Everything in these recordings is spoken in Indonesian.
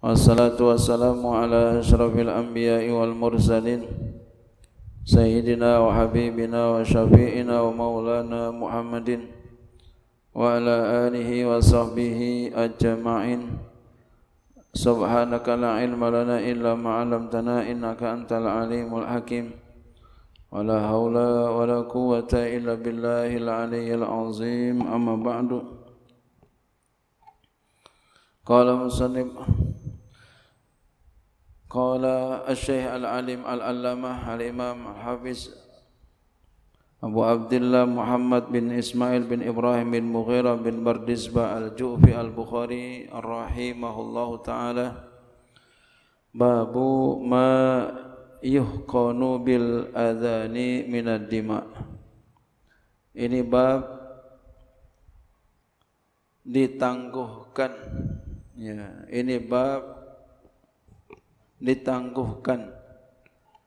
والصلاة والسلام على أشرف الأنبياء والمرسلين سيدنا وحبيبنا وشفيئنا ومولانا محمد وعلى آله وصحبه أجمعين سبحانك لا علم لنا إلا ما علمتنا إنك أنت العليم الحكيم ولا حول ولا قوة إلا بالله العلي العظيم أما بعد قال مصنف قال الشيخ العليم العلامة الإمام الحافظ أبو عبد الله محمد بن إسماعيل بن إبراهيم بن مغيرة بن بردزبة الجوفي البخاري رحمه الله تعالى باب ما يحقن بالأذان من الدماء ini bab ditangguhkan ya ini bab ditangguhkan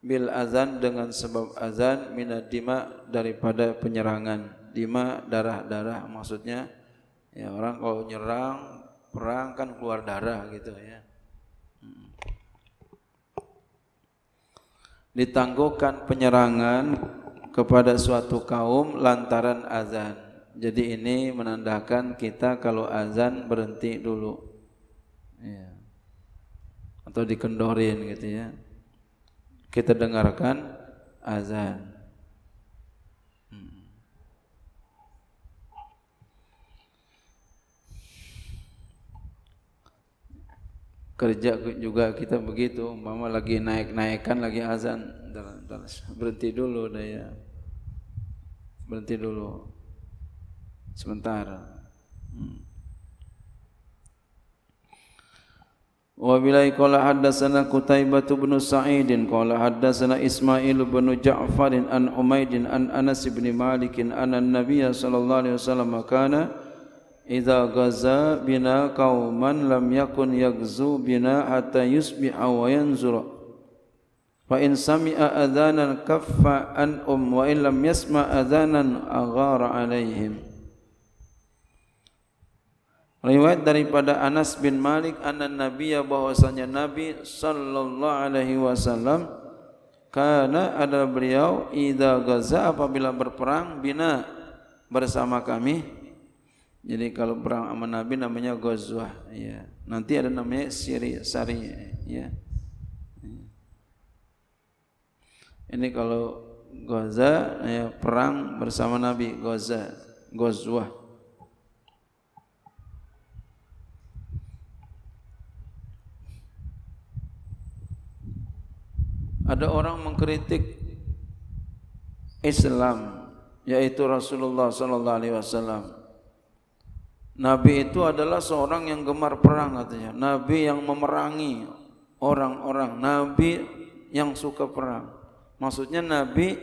bil azan dengan sebab azan minad dima daripada penyerangan dima darah-darah maksudnya ya orang kalau nyerang perang kan keluar darah gitu ya hmm. ditangguhkan penyerangan kepada suatu kaum lantaran azan jadi ini menandakan kita kalau azan berhenti dulu ya atau dikendorin gitu ya. Kita dengarkan azan. Hmm. kerja juga kita begitu mama lagi naik naikkan lagi azan berhenti dulu dah ya berhenti dulu sebentar hmm. Wa kala qala kutai Qutaibah bin Sa'id kala haddatsana Ismail bin Ja'far an Umayd an Anas bin Malik an Nabiy sallallahu alaihi wasallam kana idza ghaza bina qauman lam yakun yakzu bina hatta yusbiha wa yanzura fa in sami'a adzanan kaffa an um wa in lam yasma' adzanan aghara alaihim Riwayat daripada Anas bin Malik anan Nabiya bahwasanya Nabi sallallahu alaihi wasallam karena ada beliau ida gaza apabila berperang bina bersama kami. Jadi kalau perang sama Nabi namanya ghazwah ya. Nanti ada namanya siri sari ya. Ini kalau Gaza ya perang bersama Nabi Gaza, Ghazwah. Ada orang mengkritik Islam yaitu Rasulullah sallallahu alaihi wasallam. Nabi itu adalah seorang yang gemar perang katanya. Nabi yang memerangi orang-orang, nabi yang suka perang. Maksudnya nabi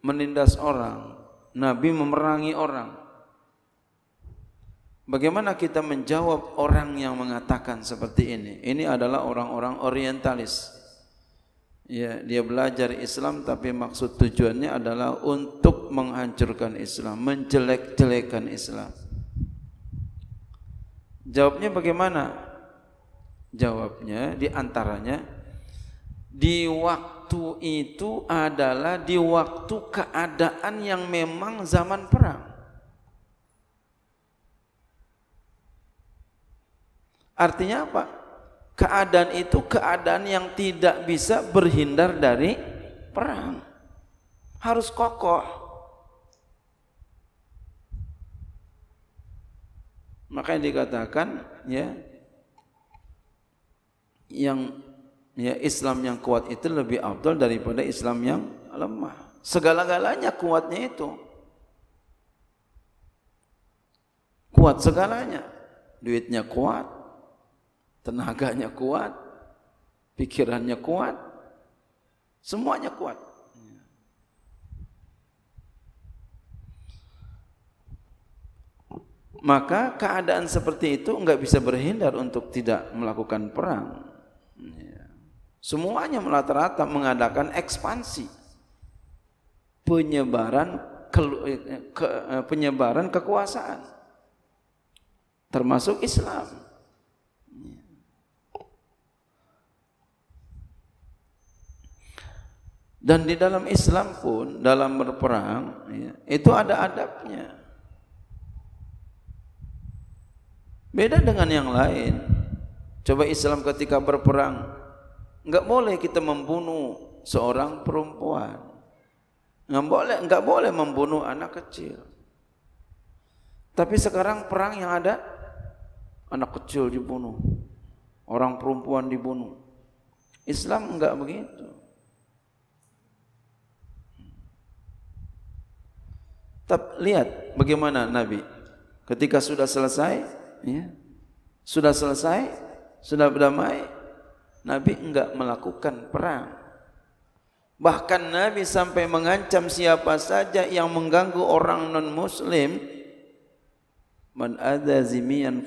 menindas orang, nabi memerangi orang. Bagaimana kita menjawab orang yang mengatakan seperti ini? Ini adalah orang-orang orientalis. Ya, dia belajar Islam tapi maksud tujuannya adalah untuk menghancurkan Islam, menjelek-jelekan Islam. Jawabnya bagaimana? Jawabnya di antaranya di waktu itu adalah di waktu keadaan yang memang zaman perang. Artinya apa? keadaan itu keadaan yang tidak bisa berhindar dari perang harus kokoh makanya dikatakan ya yang ya Islam yang kuat itu lebih abdul daripada Islam yang lemah segala-galanya kuatnya itu kuat segalanya duitnya kuat tenaganya kuat, pikirannya kuat, semuanya kuat. Maka keadaan seperti itu enggak bisa berhindar untuk tidak melakukan perang. Ya. Semuanya rata-rata mengadakan ekspansi, penyebaran eh, ke, ke, eh, penyebaran kekuasaan, termasuk Islam. Dan di dalam Islam pun dalam berperang ya, itu ada adabnya. Beda dengan yang lain. Coba Islam ketika berperang enggak boleh kita membunuh seorang perempuan. Enggak boleh enggak boleh membunuh anak kecil. Tapi sekarang perang yang ada anak kecil dibunuh, orang perempuan dibunuh. Islam enggak begitu. Tapi lihat bagaimana Nabi ketika sudah selesai, ya, sudah selesai, sudah berdamai, Nabi enggak melakukan perang. Bahkan Nabi sampai mengancam siapa saja yang mengganggu orang non-muslim. Man adha zimiyan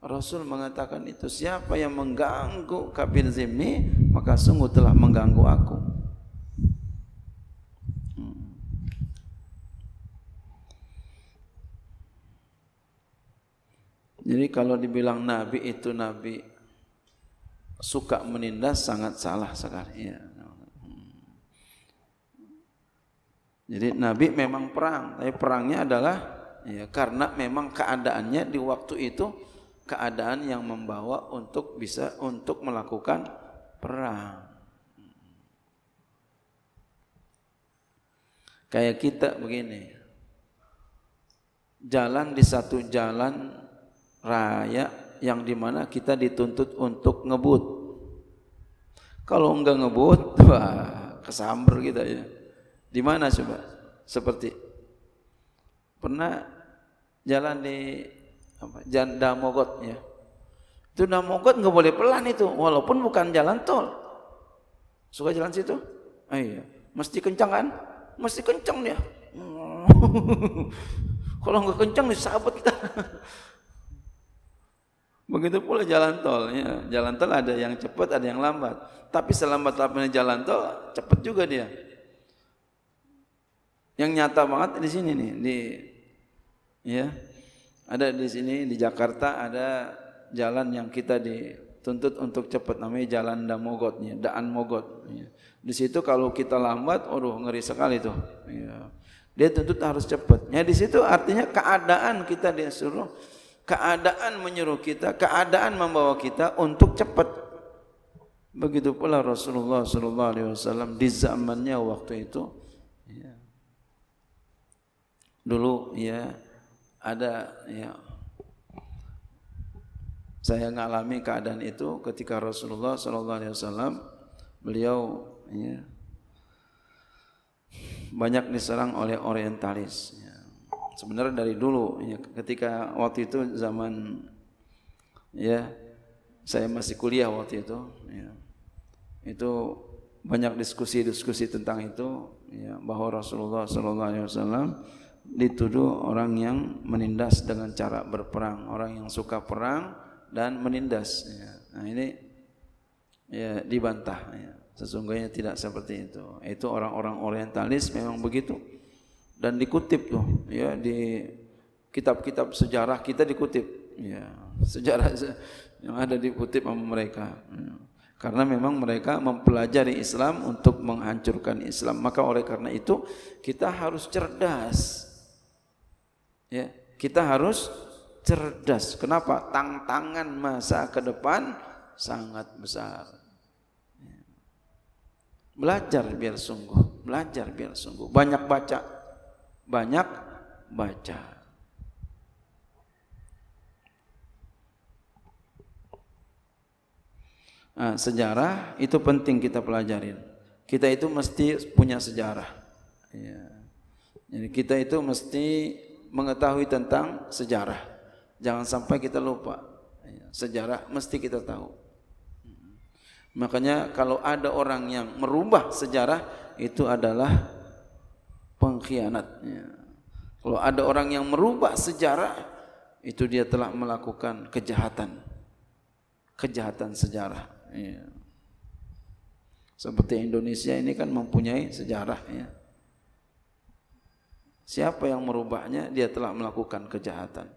Rasul mengatakan itu siapa yang mengganggu kafir zimni maka sungguh telah mengganggu aku. Jadi kalau dibilang nabi itu nabi suka menindas sangat salah sekali. Ya. Jadi nabi memang perang, tapi perangnya adalah ya karena memang keadaannya di waktu itu keadaan yang membawa untuk bisa untuk melakukan perang. Kayak kita begini. Jalan di satu jalan raya yang dimana kita dituntut untuk ngebut. Kalau enggak ngebut, wah kesamber kita ya. Di mana coba? Seperti pernah jalan di apa, Janda Mogot ya. Itu Mogot nggak boleh pelan itu, walaupun bukan jalan tol. Suka jalan situ? Ah, iya. Mesti kencang kan? Mesti kencang dia. Kalau nggak kencang disabet kita. Begitu pula jalan tol, ya. jalan tol ada yang cepat, ada yang lambat. Tapi selambat lambatnya jalan tol, cepat juga dia. Yang nyata banget di sini nih, di ya ada di sini di Jakarta ada jalan yang kita dituntut untuk cepat namanya jalan Damogotnya, Daan Mogot. Ya. Di situ kalau kita lambat, aduh ngeri sekali tuh. Ya. Dia tentu harus cepat. Ya di situ artinya keadaan kita disuruh Keadaan menyuruh kita, keadaan membawa kita untuk cepat. Begitu pula Rasulullah sallallahu alaihi wasallam di zamannya waktu itu ya. Dulu ya ada ya saya mengalami keadaan itu ketika Rasulullah sallallahu alaihi wasallam beliau ya, banyak diserang oleh orientalis ya sebenarnya dari dulu ya, ketika waktu itu zaman ya saya masih kuliah waktu itu ya, itu banyak diskusi-diskusi tentang itu ya, bahwa Rasulullah SAW Alaihi Wasallam dituduh orang yang menindas dengan cara berperang orang yang suka perang dan menindas ya. nah ini ya dibantah ya. sesungguhnya tidak seperti itu itu orang-orang orientalis memang begitu dan dikutip tuh ya di kitab-kitab sejarah kita dikutip ya sejarah yang ada dikutip sama mereka ya. karena memang mereka mempelajari Islam untuk menghancurkan Islam maka oleh karena itu kita harus cerdas ya kita harus cerdas kenapa tantangan masa ke depan sangat besar ya. belajar biar sungguh belajar biar sungguh banyak baca banyak baca. Nah, sejarah itu penting kita pelajarin. Kita itu mesti punya sejarah. Ya. Jadi kita itu mesti mengetahui tentang sejarah. Jangan sampai kita lupa. Ya. Sejarah mesti kita tahu. Makanya kalau ada orang yang merubah sejarah itu adalah pengkhianatnya. Kalau ada orang yang merubah sejarah, itu dia telah melakukan kejahatan. Kejahatan sejarah. Ya. Seperti Indonesia ini kan mempunyai sejarah. Ya. Siapa yang merubahnya, dia telah melakukan kejahatan.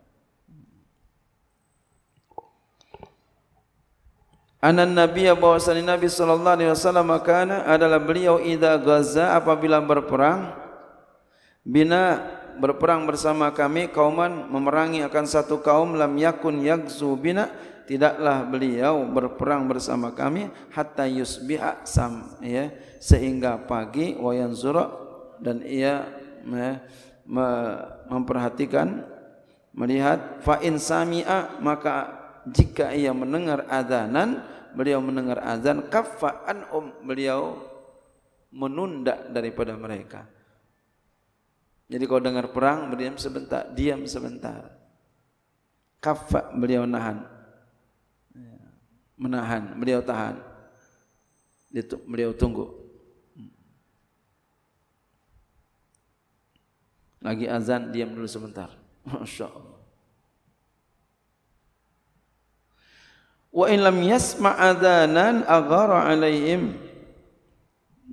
Anan ya, bahwasanya Nabi sallallahu alaihi wasallam kana adalah beliau idza gaza apabila berperang Bina berperang bersama kami kauman memerangi akan satu kaum lam yakun yagzu bina tidaklah beliau berperang bersama kami hatta yusbiha sam ya sehingga pagi wayan dan ia ya, memperhatikan melihat fa in samia maka jika ia mendengar azanan beliau mendengar azan kaffa an um beliau menunda daripada mereka jadi kalau dengar perang, diam sebentar, diam sebentar. Kafa beliau nahan, ya. menahan, beliau tahan, beliau tunggu. Lagi azan, diam dulu sebentar. Masya Wa in lam yasma' adhanan aghara alaihim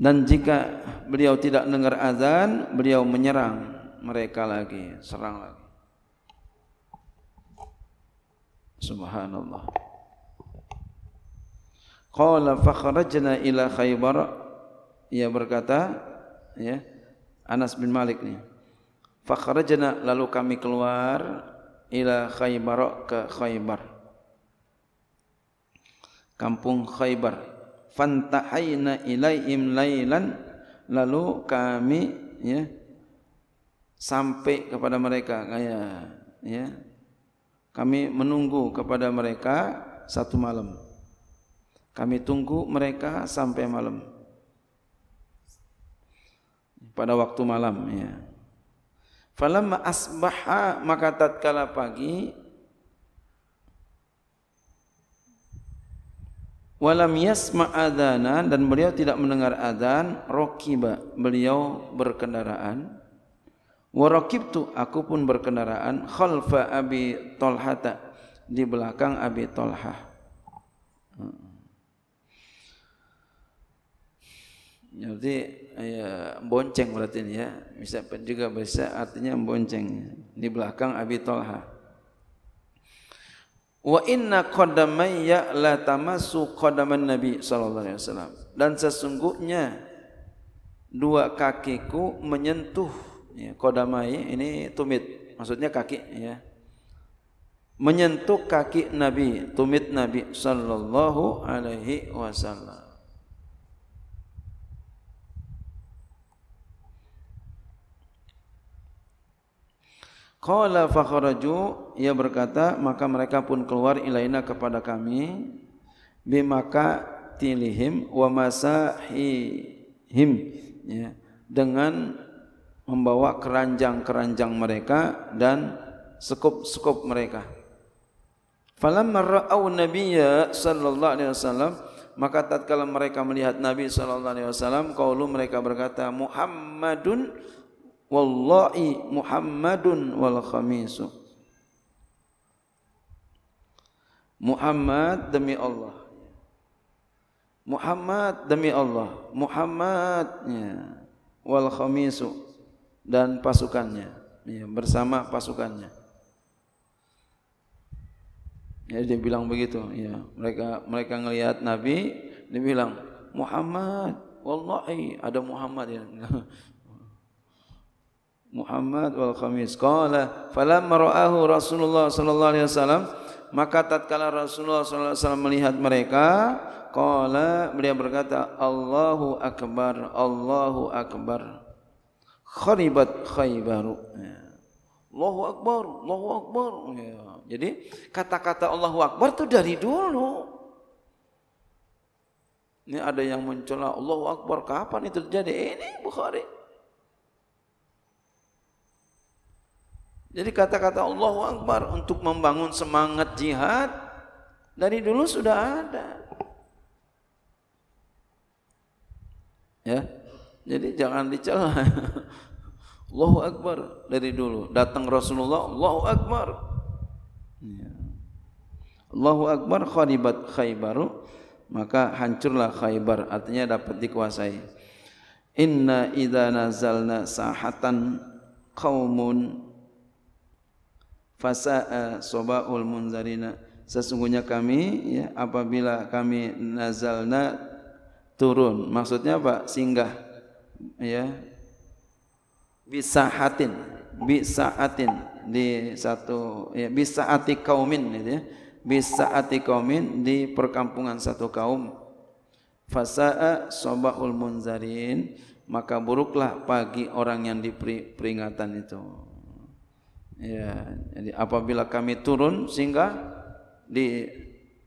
dan jika beliau tidak dengar azan beliau menyerang mereka lagi serang lagi subhanallah qala fa kharajna ila khaibar, ia berkata ya Anas bin Malik nih fa kharajna lalu kami keluar ila khaibar ke khaibar, kampung khaibar. Fantahayna ilaihim lailan lalu kami ya sampai kepada mereka kayak ya kami menunggu kepada mereka satu malam kami tunggu mereka sampai malam pada waktu malam ya falamma asbaha maka tatkala pagi walam yasma adzana dan beliau tidak mendengar adzan rokiba beliau berkendaraan wa aku pun berkendaraan khalfa abi talhata di belakang abi tolhah. Jadi hmm. ya, ya, bonceng berarti ini ya. Bisa juga bisa artinya bonceng di belakang Abi tolhah. Wa inna qadamayya la tamassu qadaman Nabi sallallahu alaihi wasallam. Dan sesungguhnya dua kakiku menyentuh ya, kodamai ini tumit maksudnya kaki ya menyentuh kaki Nabi tumit Nabi sallallahu alaihi wasallam Qala fakharaju ia berkata maka mereka pun keluar ilaina kepada kami bimaka tilihim wa masahihim ya dengan membawa keranjang-keranjang mereka dan sekup-sekup mereka. Falamma ra'au nabiyya sallallahu alaihi wasallam maka tatkala mereka melihat Nabi sallallahu alaihi wasallam qaulu mereka berkata Muhammadun wallahi Muhammadun wal khamisu Muhammad demi Allah Muhammad demi Allah Muhammadnya wal khamisu dan pasukannya ya, bersama pasukannya ya dia bilang begitu ya mereka mereka ngelihat Nabi dia bilang Muhammad wallahi ada Muhammad ya Muhammad wal Khamis. Qala falamma ra'ahu Rasulullah sallallahu alaihi wasallam maka tatkala Rasulullah sallallahu alaihi wasallam melihat mereka qala beliau berkata Allahu akbar Allahu akbar kharibat khaybaru ya. Allahu akbar Allahu akbar ya. jadi kata-kata Allahu akbar itu dari dulu ini ada yang mencela Allahu akbar kapan itu terjadi ini Bukhari Jadi kata-kata Allahu Akbar untuk membangun semangat jihad dari dulu sudah ada. Ya. Jadi jangan dicela. Allahu Akbar dari dulu. Datang Rasulullah, Allahu Akbar. Ya. Allahu Akbar khaybaru maka hancurlah khaybar artinya dapat dikuasai. Inna idza nazalna sahatan qaumun fasaa sobaul munzarina sesungguhnya kami ya, apabila kami nazalna turun maksudnya apa singgah ya bisahatin bisaatin di satu ya bisaati kaumin gitu ya bisaati kaumin di perkampungan satu kaum fasaa sobaul munzarin maka buruklah pagi orang yang diperingatan itu Ya, jadi apabila kami turun sehingga di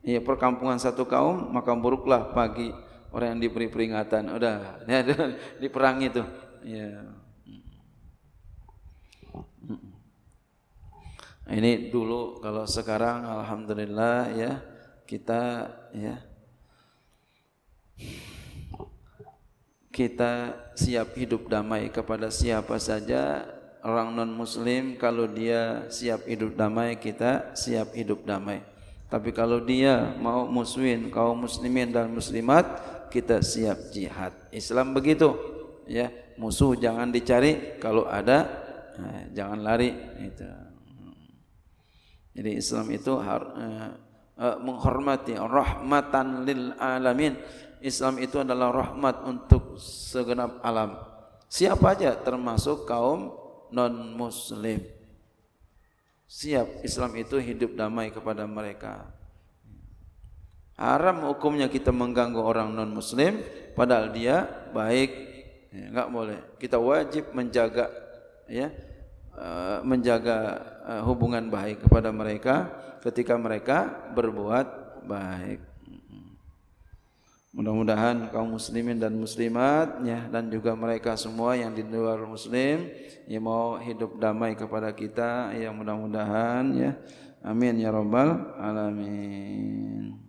ya, perkampungan satu kaum maka buruklah bagi orang yang diberi peringatan. Udah, ya, perang itu. Ya. Ini dulu kalau sekarang alhamdulillah ya kita ya kita siap hidup damai kepada siapa saja orang non muslim kalau dia siap hidup damai kita siap hidup damai tapi kalau dia mau muswin kaum muslimin dan muslimat kita siap jihad Islam begitu ya musuh jangan dicari kalau ada eh, jangan lari itu jadi Islam itu har, eh, eh, menghormati rahmatan lil alamin Islam itu adalah rahmat untuk segenap alam siapa aja termasuk kaum non muslim siap Islam itu hidup damai kepada mereka haram hukumnya kita mengganggu orang non muslim padahal dia baik ya, enggak boleh kita wajib menjaga ya eh, menjaga eh, hubungan baik kepada mereka ketika mereka berbuat baik Mudah-mudahan kaum muslimin dan ya dan juga mereka semua yang di luar muslim yang mau hidup damai kepada kita yang mudah-mudahan ya. Amin ya rabbal alamin.